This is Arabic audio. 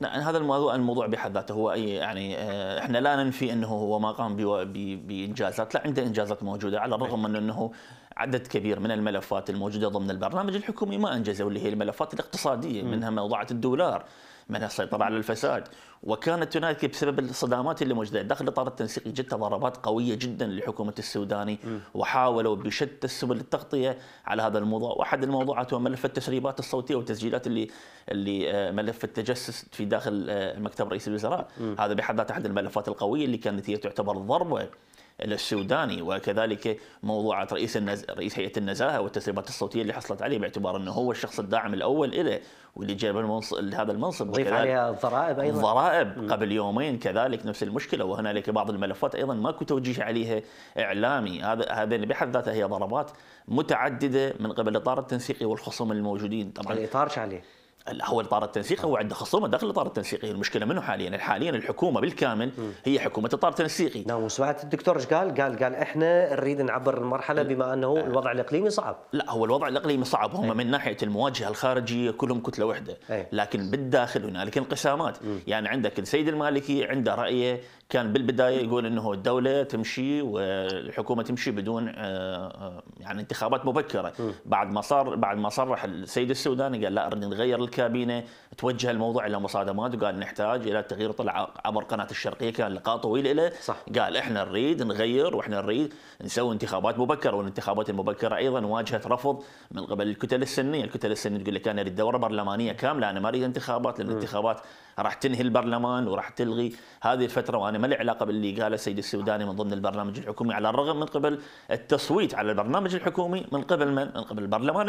نعم، هذا الموضوع الموضوع بحد ذاته هو أي يعني آه، احنا لا ننفي انه هو ما قام بانجازات لا عنده انجازات موجوده على طيب. الرغم من انه عدد كبير من الملفات الموجوده ضمن البرنامج الحكومي ما انجزه واللي هي الملفات الاقتصاديه منها موضوعات الدولار من السيطرة على الفساد وكانت هناك بسبب الصدامات اللي موجودة داخل إطار التنسيق جت تضاربات قوية جدا لحكومة السوداني م. وحاولوا بشتى السبل التغطية على هذا الموضوع وأحد الموضوعات هو ملف التسريبات الصوتية والتسجيلات اللي اللي آه، ملف التجسس في داخل آه، مكتب رئيس الوزراء م. هذا بحد ذاته أحد الملفات القوية اللي كانت هي تعتبر ضربة السوداني وكذلك موضوعات رئيس النز... رئيس هيئه النزاهه والتسريبات الصوتيه اللي حصلت عليه باعتبار انه هو الشخص الداعم الاول له واللي جاب المنص... هذا المنصب تضيف عليها الضرائب ايضا الضرائب قبل يومين كذلك نفس المشكله وهنالك بعض الملفات ايضا ماكو توجيه عليها اعلامي هذا هذا بحد ذاتها هي ضربات متعدده من قبل الاطار التنسيقي والخصوم الموجودين طبعا الاطار عليه لا هو الاطار التنسيقي هو عنده خصومه داخل الاطار التنسيقي المشكله منه حاليا حاليا الحكومه بالكامل هي حكومه اطار تنسيقي نعم وسمعت الدكتور ايش قال قال قال احنا نريد نعبر المرحله بما انه آه. الوضع الاقليمي صعب لا هو الوضع الاقليمي صعب هم إيه. من ناحيه المواجهه الخارجيه كلهم كتله واحده إيه. لكن بالداخل هنالك انقسامات يعني عندك السيد المالكي عنده رايه كان بالبدايه يقول انه الدوله تمشي والحكومه تمشي بدون آه، آه، يعني انتخابات مبكره بعد ما صار بعد ما صرح السيد السوداني قال لا اريد نغير الكابينه توجه الموضوع الى مصادمات وقال نحتاج الى تغيير طلع عبر قناه الشرقيه كان لقاء طويل له صح. قال احنا نريد نغير واحنا نريد نسوي انتخابات مبكره والانتخابات المبكره ايضا واجهت رفض من قبل الكتل السنيه الكتل السنيه تقول لك انا اريد دوره برلمانيه كامله انا ما اريد انتخابات لان الانتخابات راح تنهي البرلمان وراح تلغي هذه الفتره وانا ما له علاقه باللي قاله السيد السوداني من ضمن البرنامج الحكومي على الرغم من قبل التصويت على البرنامج الحكومي من قبل من؟ من قبل البرلمان